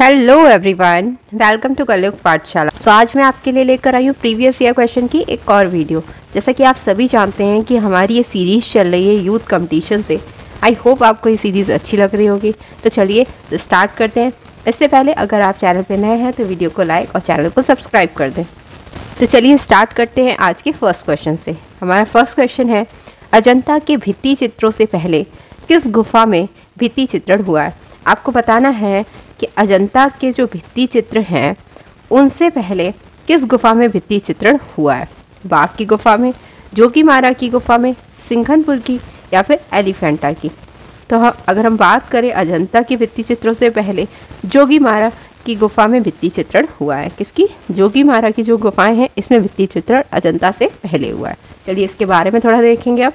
hello everyone welcome to कलयुग पाठशाला तो आज मैं आपके लिए लेकर आई हूँ प्रीवियस ईयर क्वेश्चन की एक और वीडियो जैसा कि आप सभी जानते हैं कि हमारी ये सीरीज़ चल रही है यूथ कंपटीशन से आई होप आपको ये सीरीज़ अच्छी लग रही होगी तो चलिए स्टार्ट करते हैं इससे पहले अगर आप चैनल पर नए हैं तो वीडियो को लाइक और चैनल को सब्सक्राइब कर दें तो चलिए स्टार्ट करते हैं आज के फर्स्ट क्वेश्चन से हमारा फर्स्ट क्वेश्चन है अजंता के भित्ति चित्रों से पहले किस गुफा में भित्ति चित्रण हुआ है आपको बताना है कि अजंता के जो भित्ति चित्र हैं उनसे पहले किस गुफा में भित्ति चित्रण हुआ है बाघ की गुफा में मारा की गुफा में सिंघनपुर की या फिर एलिफेंटा की तो हम अगर हम बात करें अजंता के भित्ति चित्रों से पहले जोगी मारा की गुफा में भित्ति चित्रण हुआ है किसकी जोगी मारा की जो गुफाएं हैं इसमें भित्ति चित्रण अजंता से पहले हुआ है चलिए इसके बारे में थोड़ा देखेंगे अब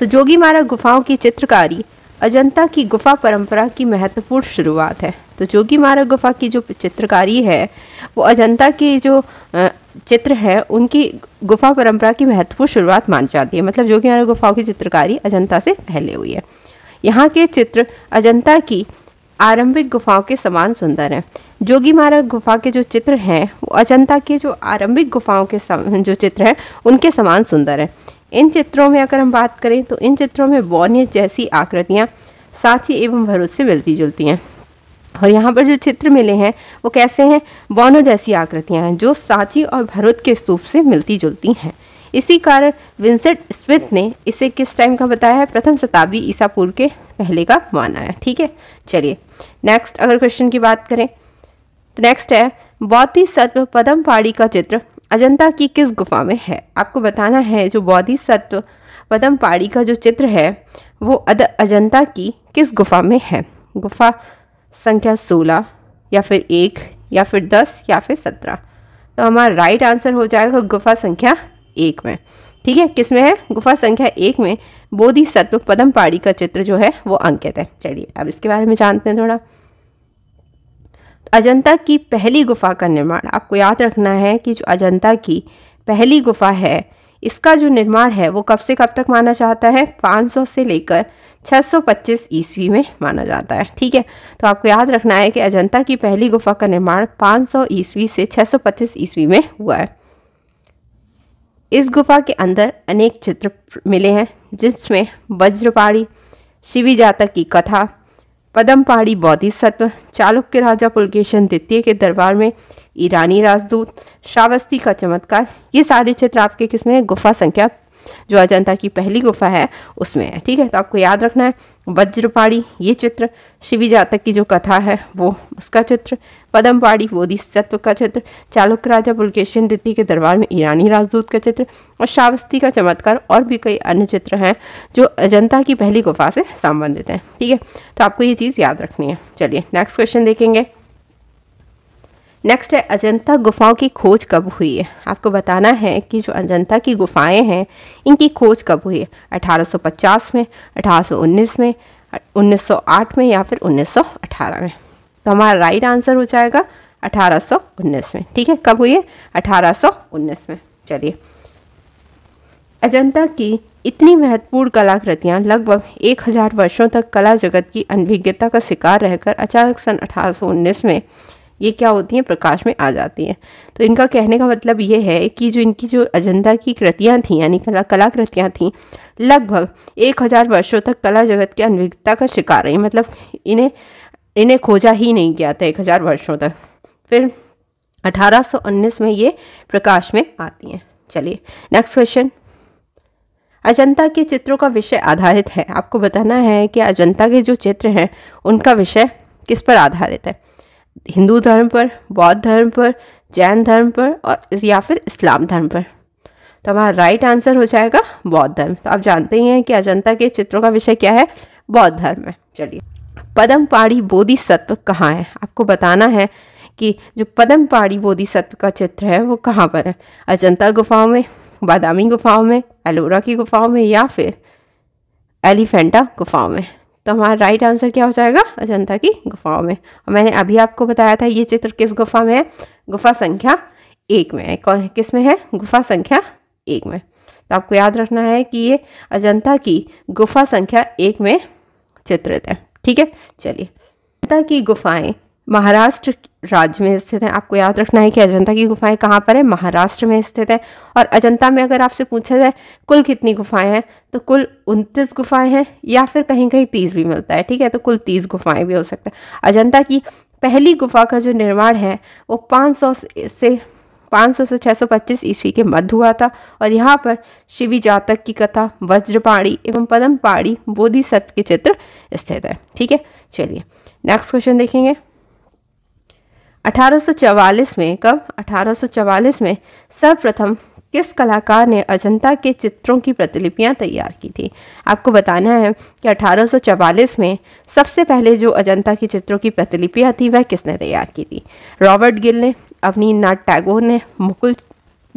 तो जोगी मारा गुफाओं की चित्रकारी अजंता की गुफा परंपरा की महत्वपूर्ण शुरुआत है तो जोगी मारा गुफा की जो चित्रकारी है वो अजंता के जो चित्र है उनकी गुफा परंपरा की महत्वपूर्ण शुरुआत मानी जाती है मतलब जोगी मारा गुफाओं की चित्रकारी अजंता से पहले हुई है यहाँ के चित्र अजंता की आरंभिक गुफाओं के समान सुंदर हैं जोगी मारा गुफा के जो चित्र हैं वो अजंता के जो आरंभिक गुफाओं के जो चित्र हैं उनके समान सुंदर हैं इन चित्रों में अगर हम बात करें तो इन चित्रों में बौने जैसी आकृतियाँ साथी एवं भरूच से मिलती जुलती हैं और यहाँ पर जो चित्र मिले हैं वो कैसे हैं बौनो जैसी आकृतियाँ हैं जो सांची और भरूच के स्तूप से मिलती जुलती हैं इसी कारण विंसेंट स्मिथ ने इसे किस टाइम का बताया है प्रथम शताब्दी ईसा पूर्व के पहले का माना है ठीक है चलिए नेक्स्ट अगर क्वेश्चन की बात करें तो नेक्स्ट है बौद्धि सत्व पदम पहाड़ी का चित्र अजंता की किस गुफा में है आपको बताना है जो बौद्धि सत्व पदम पाड़ी का जो चित्र है वो अद अजंता की किस गुफा में है गुफा संख्या सोलह या फिर एक या फिर दस या फिर सत्रह तो हमारा राइट आंसर हो जाएगा गुफा संख्या एक में ठीक है किस में है गुफा संख्या एक में बोधि सत्व पदम पाड़ी का चित्र जो है वो अंकित है चलिए अब इसके बारे में जानते हैं थोड़ा अजंता की पहली गुफा का निर्माण आपको याद रखना है कि जो अजंता की पहली गुफा है इसका जो निर्माण है वो कब से कब तक माना जाता है 500 से लेकर 625 ईस्वी में माना जाता है ठीक है तो आपको याद रखना है कि अजंता की पहली गुफा का निर्माण 500 ईस्वी से 625 ईस्वी में हुआ है इस गुफा के अंदर अनेक चित्र मिले हैं जिसमें वज्रपाड़ी शिवी जातक की कथा पदम पहाड़ी बौद्धिसत्व चालुक्य राजा पुलकेशन द्वितीय के दरबार में ईरानी राजदूत श्रावस्ती का चमत्कार ये सारे चित्र आपके किसमें गुफा संख्या जो अजंता की पहली गुफा है उसमें है ठीक है तो आपको याद रखना है वज्रपाड़ी ये चित्र शिवी जातक की जो कथा है वो उसका चित्र पदमपाड़ी बोधि तत्व का चित्र चालुक्य राजा पुलकेशन द्वितीय के दरबार में ईरानी राजदूत का चित्र और श्रावस्ती का चमत्कार और भी कई अन्य चित्र हैं जो अजंता की पहली गुफा से संबंधित हैं ठीक है तो आपको ये चीज़ याद रखनी है चलिए नेक्स्ट क्वेश्चन देखेंगे नेक्स्ट है अजंता गुफाओं की खोज कब हुई है आपको बताना है कि जो अजंता की गुफाएं हैं इनकी खोज कब हुई है 1850 में 1819 में 1908 में या फिर 1918 में तो हमारा राइट आंसर हो जाएगा 1819 में ठीक है कब हुई है 1819 में चलिए अजंता की इतनी महत्वपूर्ण कलाकृतियाँ लगभग एक हज़ार वर्षों तक कला जगत की अनभिज्ञता का शिकार रहकर अचानक सन अठारह में ये क्या होती हैं प्रकाश में आ जाती हैं तो इनका कहने का मतलब ये है कि जो इनकी जो अजंता की कृतियाँ थीं यानी कला कलाकृतियाँ थीं लगभग एक हज़ार वर्षों तक कला जगत की अनविधता का शिकार रही मतलब इन्हें इन्हें खोजा ही नहीं गया था एक हज़ार वर्षों तक फिर अठारह में ये प्रकाश में आती हैं चलिए नेक्स्ट क्वेश्चन अजंता के चित्रों का विषय आधारित है आपको बताना है कि अजंता के जो चित्र हैं उनका विषय किस पर आधारित है हिंदू धर्म पर बौद्ध धर्म पर जैन धर्म पर और या फिर इस्लाम धर्म पर तो हमारा राइट आंसर हो जाएगा बौद्ध धर्म तो आप जानते ही हैं कि अजंता के चित्रों का विषय क्या है बौद्ध धर्म है चलिए पदम पाड़ी बोधि सत्व कहाँ है आपको बताना है कि जो पदम पाड़ी बोधि सत्व का चित्र है वो कहाँ पर है अजंता गुफाओं में बादामी गुफाओं में एलोरा की गुफाओं में या फिर एलिफेंटा गुफाओं में तो हमारा राइट आंसर क्या हो जाएगा अजंता की गुफाओं में और मैंने अभी आपको बताया था ये चित्र किस गुफा में है गुफा संख्या एक में है कौन किस में है गुफा संख्या एक में तो आपको याद रखना है कि ये अजंता की गुफा संख्या एक में चित्रित है ठीक है चलिए अजंता की गुफाएं महाराष्ट्र राज्य में स्थित है आपको याद रखना है कि अजंता की गुफाएं कहाँ पर है महाराष्ट्र में स्थित है और अजंता में अगर आपसे पूछा जाए कुल कितनी गुफाएं हैं तो कुल उनतीस गुफाएं हैं या फिर कहीं कहीं तीस भी मिलता है ठीक है तो कुल तीस गुफाएं भी हो सकता है अजंता की पहली गुफा का जो निर्माण है वो पाँच से पाँच से छः ईस्वी के मध्य हुआ था और यहाँ पर शिवी जातक की कथा वज्रपाणी एवं पदम पाड़ी सत्य के चित्र स्थित है ठीक है चलिए नेक्स्ट क्वेश्चन देखेंगे 1844 में कब 1844 में सर्वप्रथम किस कलाकार ने अजंता के चित्रों की प्रतिलिपियां तैयार की थी आपको बताना है कि 1844 में सबसे पहले जो अजंता के चित्रों की प्रतिलिपियां थी वह किसने तैयार की थी रॉबर्ट गिल ने अवनी नाथ टैगोर ने मुकुल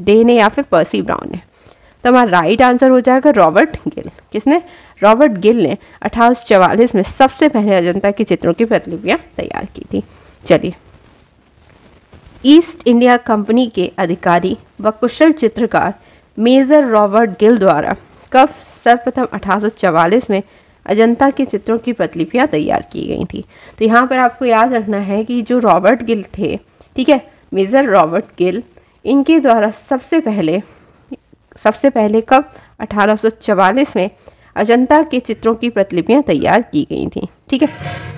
डे ने या फिर पर्सी ब्राउन ने तो हमारा राइट आंसर हो जाएगा रॉबर्ट गिल किसने रॉबर्ट गिल ने अठारह में सबसे पहले अजंता के चित्रों की प्रतिलिपियाँ तैयार की थी चलिए ईस्ट इंडिया कंपनी के अधिकारी व कुशल चित्रकार मेजर रॉबर्ट गिल द्वारा कब सर्वप्रथम अठारह में अजंता के चित्रों की प्रतिलिपियाँ तैयार की गई थी तो यहाँ पर आपको याद रखना है कि जो रॉबर्ट गिल थे ठीक है मेजर रॉबर्ट गिल इनके द्वारा सबसे पहले सबसे पहले कब 1844 में अजंता के चित्रों की प्रतिलिपियाँ तैयार की गई थी ठीक है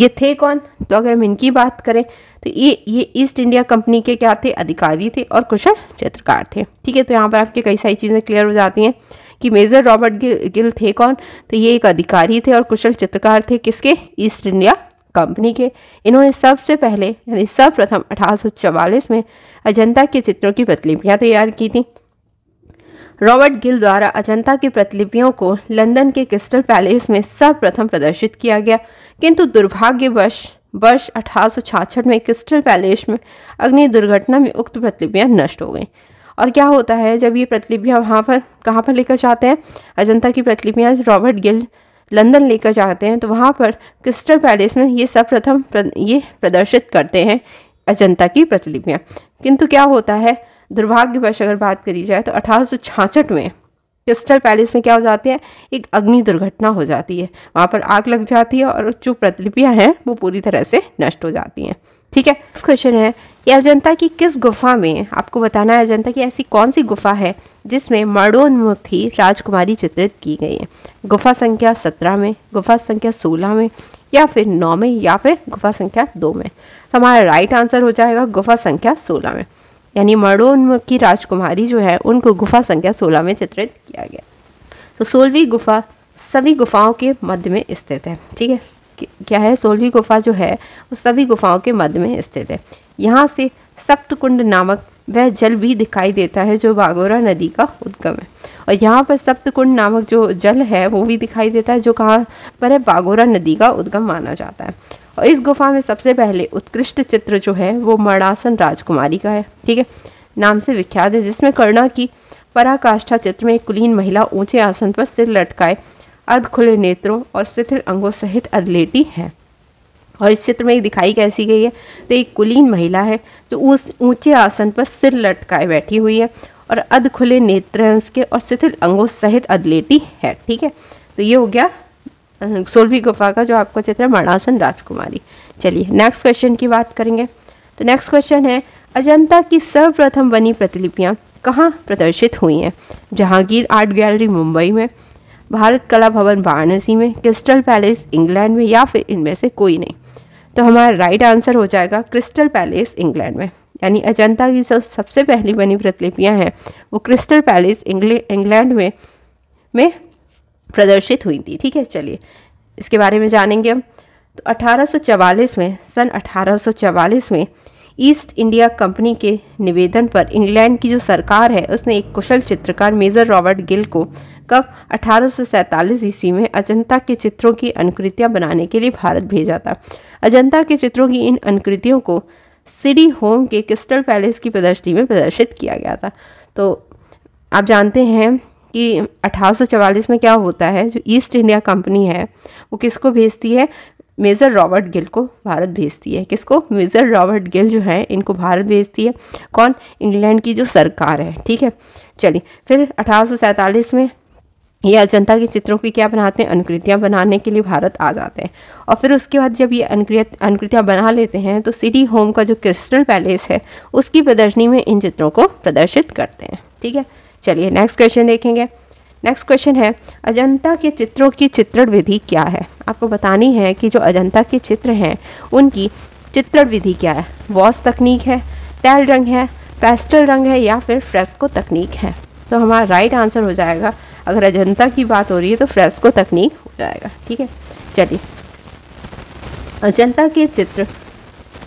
ये थे कौन तो अगर हम इनकी बात करें तो ये ये ईस्ट इंडिया कंपनी के क्या थे अधिकारी थे और कुशल चित्रकार थे ठीक है तो यहाँ पर आपके कई सारी चीज़ें क्लियर हो जाती हैं कि मेजर रॉबर्ट गिल, गिल थे कौन तो ये एक अधिकारी थे और कुशल चित्रकार थे किसके ईस्ट इंडिया कंपनी के इन्होंने सबसे पहले यानी सर्वप्रथम अठारह में अजंता के चित्रों की प्रतिलिपियाँ तैयार की थी रॉबर्ट गिल द्वारा अजंता की प्रतिलिपियों को लंदन के क्रिस्टल पैलेस में सर्वप्रथम प्रदर्शित किया गया किंतु दुर्भाग्यवश वर्ष अठारह में क्रिस्टल पैलेस में अग्नि दुर्घटना में उक्त प्रतिलिपियाँ नष्ट हो गई और क्या होता है जब ये प्रतिलिपियाँ वहाँ पर कहाँ पर लेकर जाते हैं अजंता की प्रतिलिपियाँ रॉबर्ट गिल लंदन लेकर जाते हैं तो वहाँ पर क्रिस्टल पैलेस में ये प्रथम प्र, ये प्रदर्शित करते हैं अजंता की प्रतिलिपियाँ किंतु क्या होता है दुर्भाग्यवश अगर बात करी जाए तो अठारह में क्रिस्टल पैलेस में क्या हो जाती है एक अग्नि दुर्घटना हो जाती है वहाँ पर आग लग जाती है और जो प्रतिलिपियाँ हैं वो पूरी तरह से नष्ट हो जाती हैं ठीक है क्वेश्चन है कि अजंता की किस गुफा में आपको बताना है अजंता की ऐसी कौन सी गुफा है जिसमें मर्डोन्मुखी राजकुमारी चित्रित की गई है गुफा संख्या सत्रह में गुफा संख्या सोलह में या फिर नौ में या फिर गुफा संख्या दो में तो हमारा राइट आंसर हो जाएगा गुफा संख्या सोलह में यानी की राजकुमारी जो है उनको गुफा संख्या सोलह में चित्रित किया गया तो सोलहवीं गुफा सभी गुफाओं के मध्य में स्थित है ठीक है क्या है सोलहवीं गुफा जो है वो सभी गुफाओं के मध्य में स्थित है यहाँ से सप्तकुंड नामक वह जल भी दिखाई देता है जो बागोरा नदी का उद्गम है और यहाँ पर सप्तकुंड नामक जो जल है वो भी दिखाई देता है जो कहाँ पर है बागोरा नदी का उद्गम माना जाता है और इस गुफा में सबसे पहले उत्कृष्ट चित्र जो है वो मणासन राजकुमारी का है ठीक है नाम से विख्यात है जिसमें करुणा की पराकाष्ठा चित्र में एक कुलीन महिला ऊंचे आसन पर सिर लटकाए अर्ध खुले नेत्रों और शिथिल अंगों सहित अधलेटी है और इस चित्र में एक दिखाई कैसी गई है तो एक कुलीन महिला है जो उस ऊंचे आसन पर सिर लटकाए बैठी हुई है और अध खुले नेत्र उसके और शिथिल अंगों सहित अधलेटी है ठीक है तो ये हो गया सोलभी गुफा का जो आपको चित्र है मणासन राजकुमारी चलिए नेक्स्ट क्वेश्चन की बात करेंगे तो नेक्स्ट क्वेश्चन है अजंता की सर्वप्रथम बनी प्रतिलिपियाँ कहाँ प्रदर्शित हुई हैं जहांगीर आर्ट गैलरी मुंबई में भारत कला भवन वाराणसी में क्रिस्टल पैलेस इंग्लैंड में या फिर इनमें से कोई नहीं तो हमारा राइट आंसर हो जाएगा क्रिस्टल पैलेस इंग्लैंड में यानी अजंता की जो सबसे पहली बनी प्रतिलिपियाँ हैं वो क्रिस्टल पैलेस इंग्लैंड में में प्रदर्शित हुई थी ठीक है चलिए इसके बारे में जानेंगे हम तो 1844 में सन 1844 में ईस्ट इंडिया कंपनी के निवेदन पर इंग्लैंड की जो सरकार है उसने एक कुशल चित्रकार मेजर रॉबर्ट गिल को कब अठारह ईस्वी में अजंता के चित्रों की अनुकृतियाँ बनाने के लिए भारत भेजा था अजंता के चित्रों की इन अनुकृतियों को सिडी होम के क्रिस्टल पैलेस की प्रदर्शनी में प्रदर्शित किया गया था तो आप जानते हैं कि 1844 में क्या होता है जो ईस्ट इंडिया कंपनी है वो किसको भेजती है मेजर रॉबर्ट गिल को भारत भेजती है किसको मेजर रॉबर्ट गिल जो है इनको भारत भेजती है कौन इंग्लैंड की जो सरकार है ठीक है चलिए फिर अठारह में ये अजंता के चित्रों की क्या बनाते हैं अनुकृतियाँ बनाने के लिए भारत आ जाते हैं और फिर उसके बाद जब ये अनुकृत अनुकृतियाँ बना लेते हैं तो सिटी होम का जो क्रिस्टल पैलेस है उसकी प्रदर्शनी में इन चित्रों को प्रदर्शित करते हैं ठीक है चलिए नेक्स्ट क्वेश्चन देखेंगे नेक्स्ट क्वेश्चन है अजंता के चित्रों की चित्रण विधि क्या है आपको बतानी है कि जो अजंता के चित्र हैं उनकी चित्रण विधि क्या है वॉश तकनीक है तैल रंग है पेस्टल रंग है या फिर फ्रेस्को तकनीक है तो हमारा राइट आंसर हो जाएगा अगर अजंता की बात हो रही है तो फ्रेस्को तकनीक हो जाएगा ठीक है चलिए अजंता के चित्र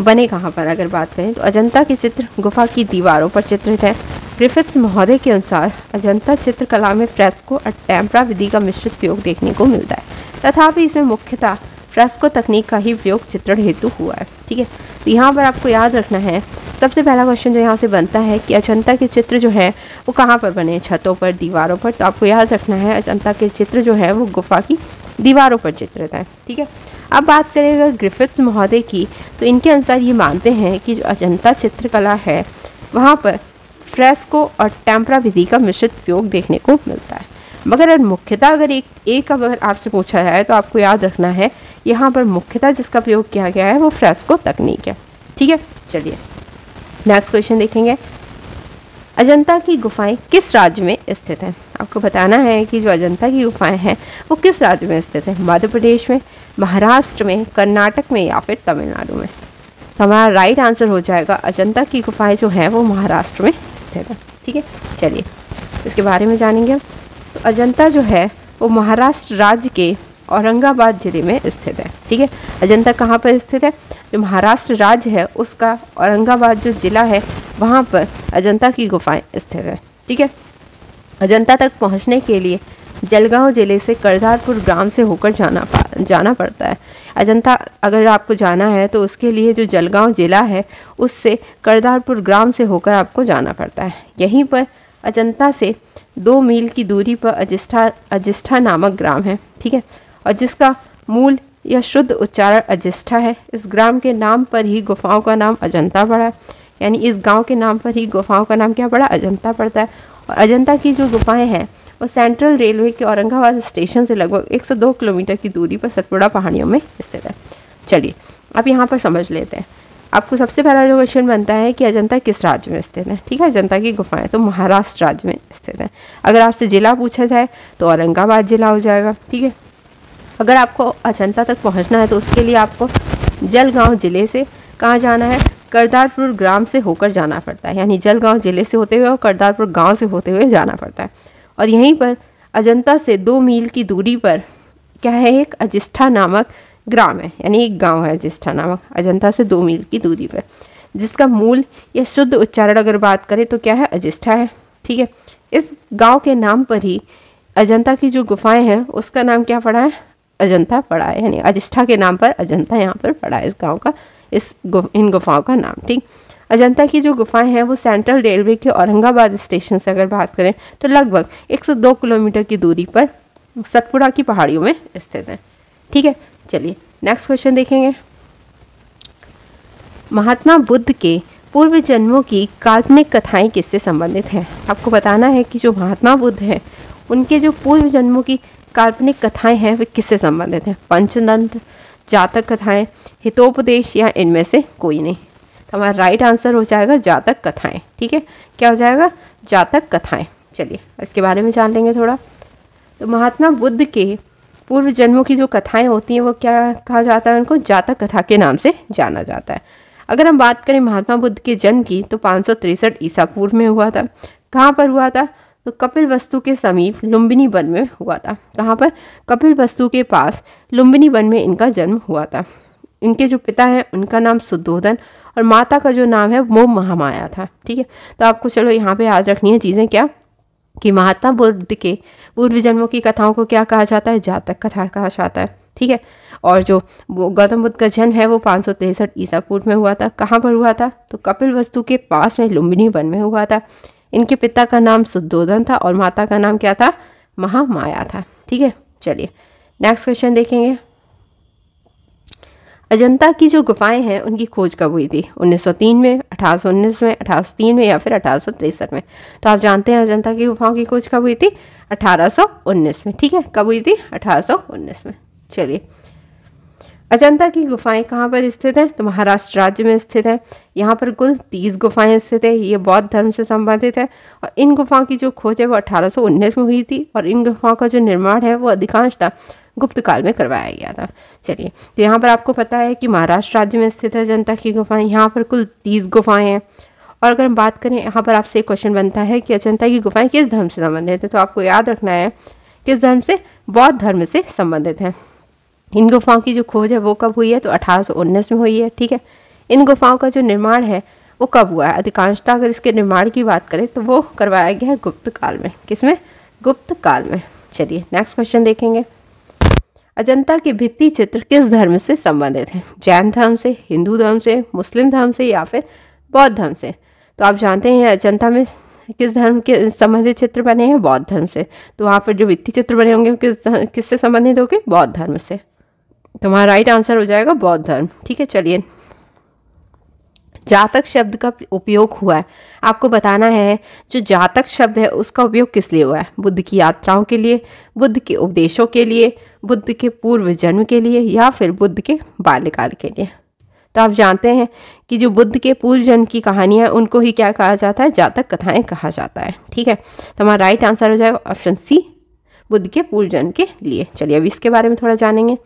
बने कहाँ पर अगर बात करें तो अजंता के चित्र गुफा की दीवारों पर चित्रित हैं प्रिफेक्स महोदय के अनुसार अजंता चित्रकला में फ्रेस्को और टैम्परा विधि का मिश्रित प्रयोग देखने को मिलता है तथापि इसमें मुख्यतः फ्रेस्को तकनीक का ही प्रयोग चित्रण हेतु हुआ है ठीक है तो यहाँ पर आपको याद रखना है सबसे पहला क्वेश्चन जो यहाँ से बनता है कि अजंता के चित्र जो है वो कहाँ पर बने छतों पर दीवारों पर तो आपको याद रखना है अजंता के चित्र जो है वो गुफा की दीवारों पर चित्रित है ठीक है अब बात करें अगर ग्रिफिथ्स महोदय की तो इनके अनुसार ये मानते हैं कि जो अजंता चित्रकला है वहाँ पर फ्रेस्को और टेम्परा विधि का मिश्रित प्रयोग देखने को मिलता है मगर मुख्यतः अगर एक एक अगर आपसे पूछा जाए तो आपको याद रखना है यहाँ पर मुख्यतः जिसका प्रयोग किया गया है वो फ्रेस्को तकनीक है ठीक है चलिए नेक्स्ट क्वेश्चन देखेंगे अजंता की गुफाएं किस राज्य में स्थित हैं आपको बताना है कि जो अजंता की गुफाएं हैं वो किस राज्य में स्थित हैं मध्य प्रदेश में महाराष्ट्र में कर्नाटक में या फिर तमिलनाडु में तो हमारा राइट आंसर हो जाएगा अजंता की गुफाएं जो हैं वो महाराष्ट्र में अर्थ है ठीक है चलिए इसके बारे में जानेंगे हम तो अजंता जो है वो महाराष्ट्र राज्य के औरंगाबाद ज़िले में स्थित है ठीक है अजंता कहाँ पर स्थित है जो महाराष्ट्र राज्य है उसका औरंगाबाद जो ज़िला है वहाँ पर अजंता की गुफाएं स्थित है ठीक है अजंता तक पहुँचने के लिए जलगांव जिले से करदारपुर ग्राम से होकर जाना पा जाना पड़ता है अजंता अगर आपको जाना है तो उसके लिए जो जलगांव जिला है उससे करदारपुर ग्राम से होकर आपको जाना पड़ता है यहीं पर अजंता से दो मील की दूरी पर अजिष्ठा अजिष्ठा नामक ग्राम है ठीक है और जिसका मूल या शुद्ध उच्चारण अजिष्ठा है इस ग्राम के नाम पर ही गुफाओं का नाम अजंता पड़ा है यानी इस गांव के नाम पर ही गुफाओं का नाम क्या पड़ा अजंता पड़ता है और अजंता की जो गुफाएं हैं और सेंट्रल रेलवे के औरंगाबाद स्टेशन से लगभग 102 किलोमीटर की दूरी पर सतपुड़ा पहाड़ियों में स्थित है चलिए अब यहाँ पर समझ लेते हैं आपको सबसे पहला जो क्वेश्चन बनता है कि अजंता किस राज्य में स्थित है ठीक है अजंता की गुफाएं तो महाराष्ट्र राज्य में स्थित है अगर आपसे ज़िला पूछा जाए तो औरंगाबाद ज़िला हो जाएगा ठीक है अगर आपको अजंता तक पहुँचना है तो उसके लिए आपको जलगाँव ज़िले से कहाँ जाना है करदारपुर ग्राम से होकर जाना पड़ता है यानी जलगांव ज़िले से होते हुए और करदारपुर गांव से होते हुए जाना पड़ता है और यहीं पर अजंता से दो मील की दूरी पर क्या है एक अजिष्ठा नामक ग्राम है यानी एक गांव है अजिष्ठा नामक अजंता से दो मील की दूरी पर जिसका मूल या शुद्ध उच्चारण अगर बात करें तो क्या है अजिष्ठा है ठीक है इस गांव के नाम पर ही अजंता की जो गुफाएं हैं उसका नाम क्या पड़ा है अजंता पड़ा है यानी अजिष्ठा के नाम पर अजंता यहाँ पर पड़ा है इस गाँव का इस गुफ इन गुफाओं का नाम ठीक अजंता की जो गुफाएं हैं वो सेंट्रल रेलवे के औरंगाबाद स्टेशन से अगर बात करें तो लगभग 102 किलोमीटर की दूरी पर सतपुड़ा की पहाड़ियों में स्थित हैं ठीक है चलिए नेक्स्ट क्वेश्चन देखेंगे महात्मा बुद्ध के पूर्व जन्मों की काल्पनिक कथाएं किससे संबंधित हैं आपको बताना है कि जो महात्मा बुद्ध हैं उनके जो पूर्व जन्मों की काल्पनिक कथाएं हैं वे किससे संबंधित हैं पंचतंत्र जातक कथाएं हितोपदेश या इनमें से कोई नहीं तो हमारा राइट आंसर हो जाएगा जातक कथाएं ठीक है क्या हो जाएगा जातक कथाएं चलिए इसके बारे में जान लेंगे थोड़ा तो महात्मा बुद्ध के पूर्व जन्मों की जो कथाएं होती हैं वो क्या कहा जाता है उनको जातक कथा के नाम से जाना जाता है अगर हम बात करें महात्मा बुद्ध के जन्म की तो पाँच ईसा पूर्व में हुआ था कहाँ पर हुआ था तो कपिल वस्तु के समीप लुम्बिनी वन में हुआ था कहाँ पर कपिल वस्तु के पास लुम्बिनी वन में इनका जन्म हुआ था इनके जो पिता हैं उनका नाम सुद्धोधन और माता का जो नाम है वो महामाया था ठीक है तो आपको चलो यहाँ पे याद रखनी है चीज़ें क्या कि महात्मा बुद्ध के पूर्व जन्मों की कथाओं को क्या कहा जाता है जातक कथा कहा जाता है ठीक है और जो वो गौतम बुद्ध का जन्म है वो पाँच सौ तिरसठ ईसा पूर्व में हुआ था कहाँ पर हुआ था तो कपिल वस्तु के पास में लुम्बिनी वन में हुआ था इनके पिता का नाम सुद्धोधन था और माता का नाम क्या था महामाया था ठीक है चलिए नेक्स्ट क्वेश्चन देखेंगे अजंता की जो गुफाएं हैं उनकी खोज कब हुई थी 1903 में अठारह में अठारह में या फिर अठारह में तो आप जानते हैं अजंता की गुफाओं की खोज कब हुई थी 1819 में ठीक है कब हुई थी 1819 में चलिए अजंता की गुफाएं कहाँ पर स्थित हैं तो महाराष्ट्र राज्य में स्थित हैं यहाँ पर कुल तीस गुफाएं स्थित है ये बौद्ध धर्म से संबंधित है और इन गुफाओं की जो खोज है वो 1819 में हुई थी और इन गुफाओं का जो निर्माण है वो अधिकांशता गुप्त काल में करवाया गया था चलिए तो यहाँ पर आपको पता है कि महाराष्ट्र राज्य में स्थित है जनता की गुफाएं यहाँ पर कुल तीस गुफाएं हैं और अगर हम बात करें यहाँ पर आपसे एक क्वेश्चन बनता है कि अजंता की गुफाएं किस धर्म से संबंधित है तो आपको याद रखना है किस धर्म से बौद्ध धर्म से संबंधित है इन गुफाओं की जो खोज है वो कब हुई है तो अठारह में हुई है ठीक है इन गुफाओं का जो निर्माण है वो कब हुआ है अधिकांशता अगर इसके निर्माण की बात करें तो वो करवाया गया है गुप्त काल में किसमें गुप्त काल में चलिए नेक्स्ट क्वेश्चन देखेंगे अजंता के भित्ति चित्र किस धर्म से संबंधित हैं जैन धर्म से हिंदू धर्म से मुस्लिम धर्म से या फिर बौद्ध धर्म से तो आप जानते हैं अजंता में किस धर्म के संबंधित चित्र बने हैं बौद्ध धर्म से तो वहाँ पर जो भित्ति चित्र बने होंगे किस किससे संबंधित होंगे बौद्ध धर्म से तो राइट आंसर हो जाएगा बौद्ध धर्म ठीक है चलिए जातक शब्द का उपयोग हुआ है आपको बताना है जो जातक शब्द है उसका उपयोग किस लिए हुआ है बुद्ध की यात्राओं के लिए बुद्ध के उपदेशों के लिए बुद्ध के पूर्व जन्म के लिए या फिर बुद्ध के बाल्यकाल के लिए तो आप जानते हैं कि जो बुद्ध के पूर्व जन्म की कहानियाँ हैं उनको ही क्या कहा जाता है जातक कथाएँ कहा जाता है ठीक है तो हमारा राइट आंसर हो जाएगा ऑप्शन सी बुद्ध के पूर्व जन्म के लिए चलिए अभी इसके बारे में थोड़ा जानेंगे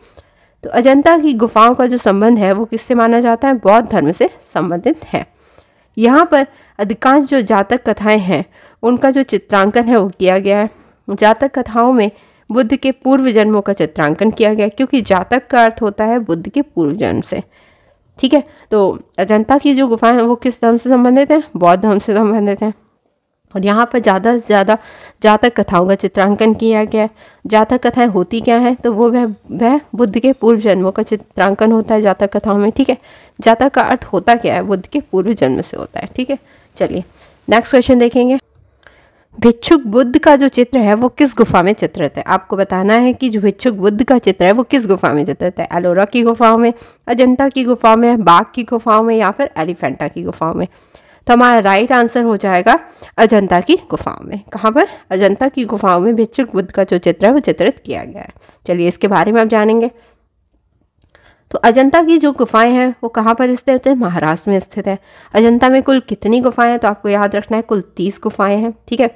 तो अजंता की गुफाओं का जो संबंध है वो किससे माना जाता है बौद्ध धर्म से संबंधित है यहाँ पर अधिकांश जो जातक कथाएं हैं उनका जो चित्रांकन है वो किया गया है जातक कथाओं में बुद्ध के पूर्व जन्मों का चित्रांकन किया गया क्योंकि जातक का अर्थ होता है बुद्ध के पूर्व जन्म से ठीक है तो अजंता की जो गुफाएं हैं वो किस धर्म से संबंधित हैं बौद्ध धर्म से संबंधित हैं और यहाँ पर ज़्यादा से ज़्यादा जातक कथाओं का चित्रांकन किया गया है जातक कथाएं होती क्या हैं तो वो वह वह बुद्ध के पूर्व जन्मों का चित्रांकन होता है जातक कथाओं में ठीक है जातक का अर्थ होता क्या है बुद्ध के पूर्व जन्म से होता है ठीक है चलिए नेक्स्ट क्वेश्चन देखेंगे भिक्षुक बुद्ध का जो चित्र है वो किस गुफा में चित्रित है आपको बताना है कि जो भिक्षुक बुद्ध का चित्र है वो किस गुफा में चित्रित है एलोरा की गुफाओं में अजंता की गुफाओं में बाघ की गुफाओं में या फिर एलिफेंटा की गुफाओं में तो हमारा राइट आंसर हो जाएगा अजंता की गुफाओं में कहाँ पर अजंता की गुफाओं में भिक्षुक बुद्ध का जो चित्र है वो चित्रित किया गया है चलिए इसके बारे में आप जानेंगे तो अजंता की जो गुफाएं हैं वो कहाँ पर स्थित है महाराष्ट्र में स्थित है अजंता में कुल कितनी गुफाएं हैं तो आपको याद रखना है कुल तीस गुफाएं हैं ठीक है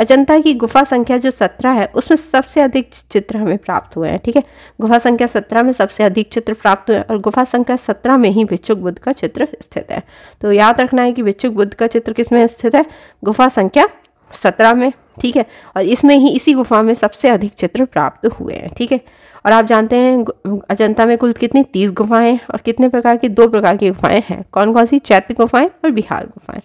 अजंता की गुफा संख्या जो सत्रह है उसमें सबसे अधिक चित्र हमें प्राप्त हुए हैं ठीक है गुफा संख्या सत्रह में सबसे अधिक चित्र प्राप्त हुए हैं और गुफा संख्या सत्रह में ही भिक्षुक बुद्ध का चित्र स्थित है तो याद रखना है कि भिक्षुक बुद्ध का चित्र किस में स्थित है गुफा संख्या सत्रह में ठीक है और इसमें ही इसी गुफा में सबसे अधिक चित्र प्राप्त हुए हैं ठीक है और आप जानते हैं अजंता में कुल कितनी तीस गुफाएं और कितने प्रकार की दो प्रकार की गुफाएं हैं कौन कौन सी चैत्य गुफाएं और बिहार गुफाएं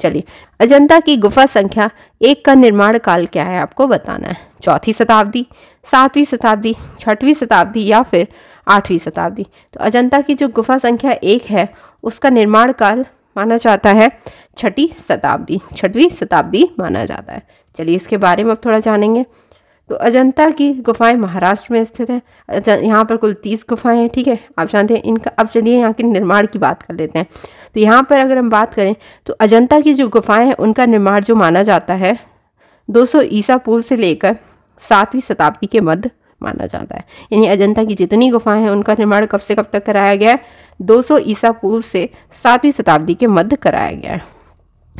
चलिए अजंता की गुफा संख्या एक का निर्माण काल क्या है आपको बताना है चौथी शताब्दी सातवीं शताब्दी छठवीं शताब्दी या फिर आठवीं शताब्दी तो अजंता की जो गुफा संख्या एक है उसका निर्माण काल माना जाता है छठी शताब्दी छठवीं शताब्दी माना जाता है चलिए इसके बारे में अब थोड़ा जानेंगे तो अजंता की गुफाएं महाराष्ट्र में स्थित हैं यहाँ पर कुल तीस गुफाएं हैं ठीक है आप जानते हैं इनका अब चलिए यहाँ के निर्माण की बात कर लेते हैं तो यहाँ पर अगर हम बात करें तो अजंता की जो गुफाएं हैं उनका निर्माण जो माना जाता है 200 ईसा पूर्व से लेकर सातवीं शताब्दी के मध्य माना जाता है यानी अजंता की जितनी गुफाएं हैं उनका निर्माण कब से कब तक कराया गया है दो ईसा पूर्व से सातवीं शताब्दी के मध्य कराया गया है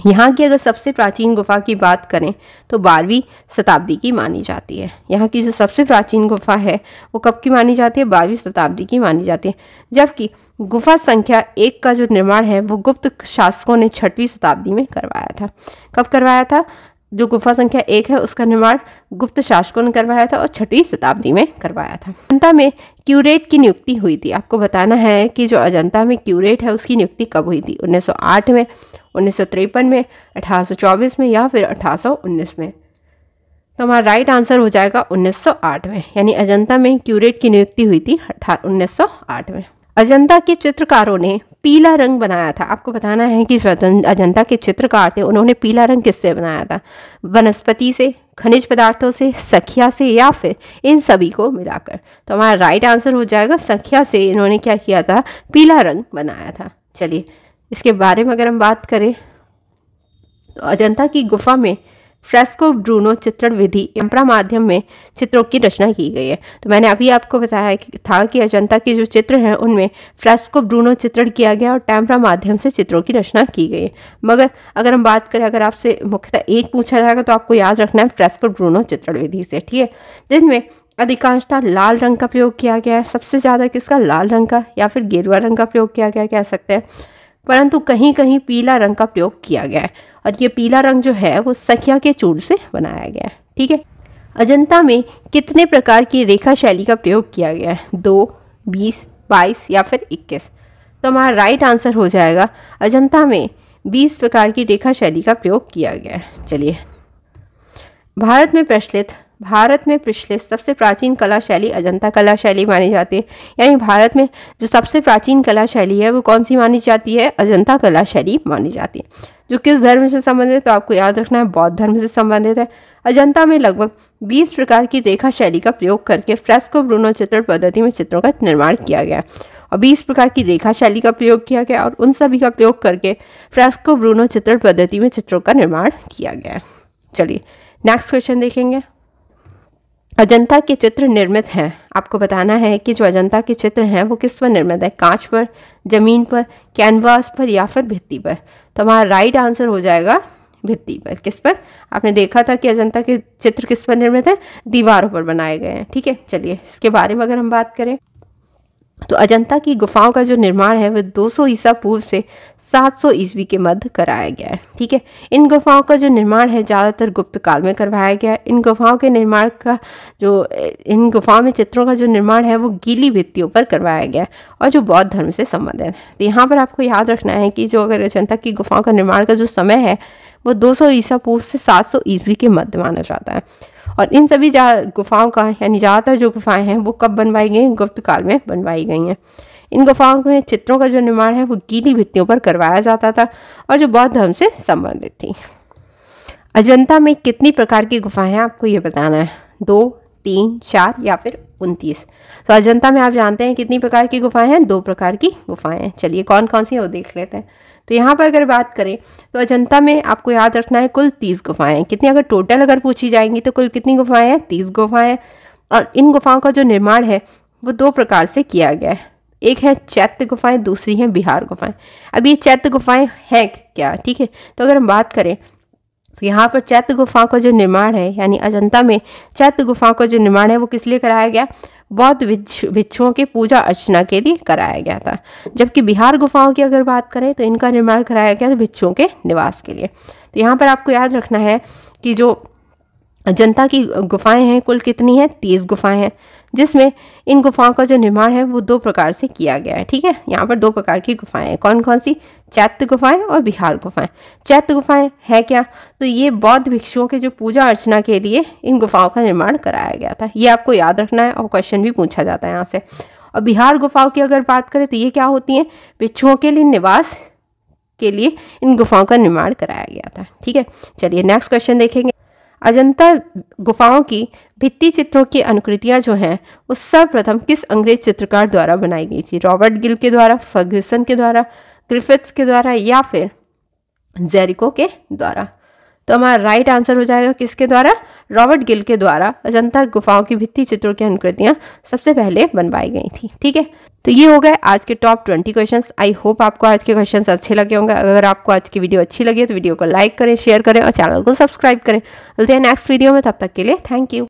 यहाँ की अगर सबसे प्राचीन गुफा की बात करें तो बारहवीं शताब्दी की मानी जाती है यहाँ की जो सबसे प्राचीन गुफा है वो कब की मानी जाती है बारहवीं शताब्दी की मानी जाती है जबकि गुफा संख्या एक का जो निर्माण है वो गुप्त शासकों ने छठवीं शताब्दी में करवाया था कब करवाया था जो गुफा संख्या एक है उसका निर्माण गुप्त शासकों ने करवाया था और छठवीं शताब्दी में करवाया था अजंता में क्यूरेट की नियुक्ति हुई थी आपको बताना है कि जो अजंता में क्यूरेट है उसकी नियुक्ति कब हुई थी 1908 में उन्नीस में अठारह में या फिर अठारह में तो हमारा राइट आंसर हो जाएगा 1908 में यानी अजंता में क्यूरेट की नियुक्ति हुई थी अठारह 1908 में अजंता के चित्रकारों ने पीला रंग बनाया था आपको बताना है कि अजंता के चित्रकार थे उन्होंने पीला रंग किससे बनाया था वनस्पति से खनिज पदार्थों से सखिया से या फिर इन सभी को मिलाकर तो हमारा राइट आंसर हो जाएगा सखिया से इन्होंने क्या किया था पीला रंग बनाया था चलिए इसके बारे में अगर हम बात करें तो अजंता की गुफा में फ्रेस्को ब्रूनो चित्रण विधि एम्परा माध्यम में चित्रों की रचना की गई है तो मैंने अभी आपको बताया कि था कि अजंता के जो चित्र हैं उनमें फ्रेस्को ब्रूनो चित्रण किया गया और टैम्परा माध्यम से चित्रों की रचना की गई है मगर अगर हम बात करें अगर आपसे मुख्यतः एक पूछा जाएगा तो आपको याद रखना है फ्रेस्को ब्रूनो चित्रण विधि से ठीक है जिनमें अधिकांशतः लाल रंग का प्रयोग किया गया है सबसे ज़्यादा किसका लाल रंग का या फिर गेरुआ रंग का प्रयोग किया गया कह सकते हैं परंतु कहीं कहीं पीला रंग का प्रयोग किया गया है और ये पीला रंग जो है वो सखिया के चूड़ से बनाया गया है ठीक है अजंता में कितने प्रकार की रेखा शैली का प्रयोग किया गया है दो बीस बाईस या फिर इक्कीस तो हमारा राइट आंसर हो जाएगा अजंता में बीस प्रकार की रेखा शैली का प्रयोग किया गया है चलिए भारत में प्रचलित भारत में पिछले सबसे प्राचीन कला शैली अजंता कला शैली मानी जाती है यानी भारत में जो सबसे प्राचीन कला शैली है वो कौन सी मानी जाती है अजंता कला शैली मानी जाती है जो किस धर्म से संबंधित है तो आपको याद रखना है बौद्ध धर्म से संबंधित है अजंता में लगभग 20 प्रकार की रेखा शैली का प्रयोग करके फ्रेस्को ब्रूनो चित्र पद्धति में चित्रों का निर्माण किया गया और 20 प्रकार की रेखा शैली का प्रयोग किया गया और उन सभी का प्रयोग करके फ्रेस्को ब्रूनो चित्र पद्धति में चित्रों का निर्माण किया गया चलिए नेक्स्ट क्वेश्चन देखेंगे अजंता के चित्र निर्मित हैं आपको बताना है कि जो अजंता के चित्र हैं वो किस पर निर्मित है कांच पर ज़मीन पर कैनवास पर या फिर भित्ती पर तो हमारा राइट आंसर हो जाएगा भित्ती पर किस पर आपने देखा था कि अजंता के चित्र किस पर निर्मित है दीवारों पर बनाए गए हैं ठीक है चलिए इसके बारे में अगर हम बात करें तो अजंता की गुफाओं का जो निर्माण है वह 200 ईसा पूर्व से 700 ईस्वी के मध्य कराया गया है ठीक है इन गुफाओं का जो निर्माण है ज़्यादातर गुप्त काल में करवाया गया है इन गुफाओं के निर्माण का जो इन गुफाओं में चित्रों का जो निर्माण है वो गीली भित्तियों पर करवाया गया है और जो बौद्ध धर्म से संबंधित है तो यहाँ पर आपको याद रखना है कि जो अगर अजंता की गुफाओं का निर्माण का जो समय है वो दो ईसा पूर्व से सात ईस्वी के मध्य माना जाता है और इन सभी गुफाओं का यानी ज़्यादातर जो गुफाएँ हैं वो कब बनवाई गई गुप्त काल में बनवाई गई हैं इन गुफाओं में चित्रों का जो निर्माण है वो गीली भित्तियों पर करवाया जाता था और जो बौद्ध धर्म से संबंधित थी अजंता में कितनी प्रकार की गुफाएं हैं आपको ये बताना है दो तीन चार या फिर उनतीस तो अजंता में आप जानते हैं कितनी प्रकार की गुफाएं हैं दो प्रकार की गुफाएं हैं चलिए कौन कौन सी हैं वो देख लेते हैं तो यहाँ पर अगर बात करें तो अजंता में आपको याद रखना है कुल तीस गुफाएं कितनी अगर टोटल अगर पूछी जाएंगी तो कुल कितनी गुफाएं हैं तीस गुफाएं और इन गुफाओं का जो निर्माण है वो दो प्रकार से किया गया है एक है चैत्य गुफाएं दूसरी है बिहार गुफाएं अब ये चैत्य गुफाएं हैं क्या ठीक है तो अगर हम बात करें तो यहाँ पर चैत्य गुफा का जो निर्माण है यानी अजंता में चैत्य गुफा का जो निर्माण है वो किस लिए कराया गया बौद्ध भिक्षुओं के पूजा अर्चना के लिए कराया गया था जबकि बिहार गुफाओं की अगर बात करें तो इनका निर्माण कराया गया था भिक्षुओं के निवास के लिए तो यहाँ पर आपको याद रखना है कि जो जनता की गुफाएं हैं कुल कितनी हैं तीस गुफाएं हैं जिसमें इन गुफाओं का जो निर्माण है वो दो प्रकार से किया गया है ठीक है यहाँ पर दो प्रकार की गुफाएं हैं कौन कौन सी चैत्य गुफाएं और बिहार गुफाएं चैत्य गुफाएं है क्या तो ये बौद्ध भिक्षुओं के जो पूजा अर्चना के लिए इन गुफाओं का निर्माण कराया गया था ये आपको याद रखना है और क्वेश्चन भी पूछा जाता है यहाँ से और बिहार गुफाओं की अगर बात करें तो ये क्या होती हैं भिक्षुओं के लिए निवास के लिए इन गुफाओं का निर्माण कराया गया था ठीक है चलिए नेक्स्ट क्वेश्चन देखेंगे अजंता गुफाओं की भित्ति चित्रों की अनुकृतियाँ जो हैं वो सर्वप्रथम किस अंग्रेज चित्रकार द्वारा बनाई गई थी रॉबर्ट गिल के द्वारा फर्ग्यूसन के द्वारा ग्रिफिथ्स के द्वारा या फिर जेरिको के द्वारा तो हमारा राइट आंसर हो जाएगा किसके द्वारा रॉबर्ट गिल के द्वारा अजंता गुफाओं की भित्ति चित्रों की अनुकृतियाँ सबसे पहले बनवाई गई थी ठीक है तो ये हो गए आज के top twenty question I hope आपको आज के क्वेश्चन अच्छे लगे होंगे अगर आपको आज की वीडियो अच्छी लगी तो वीडियो को लाइक करें शेयर करें और चैनल को सब्सक्राइब करें मिलते हैं नेक्स्ट वीडियो में तब तक के लिए थैंक यू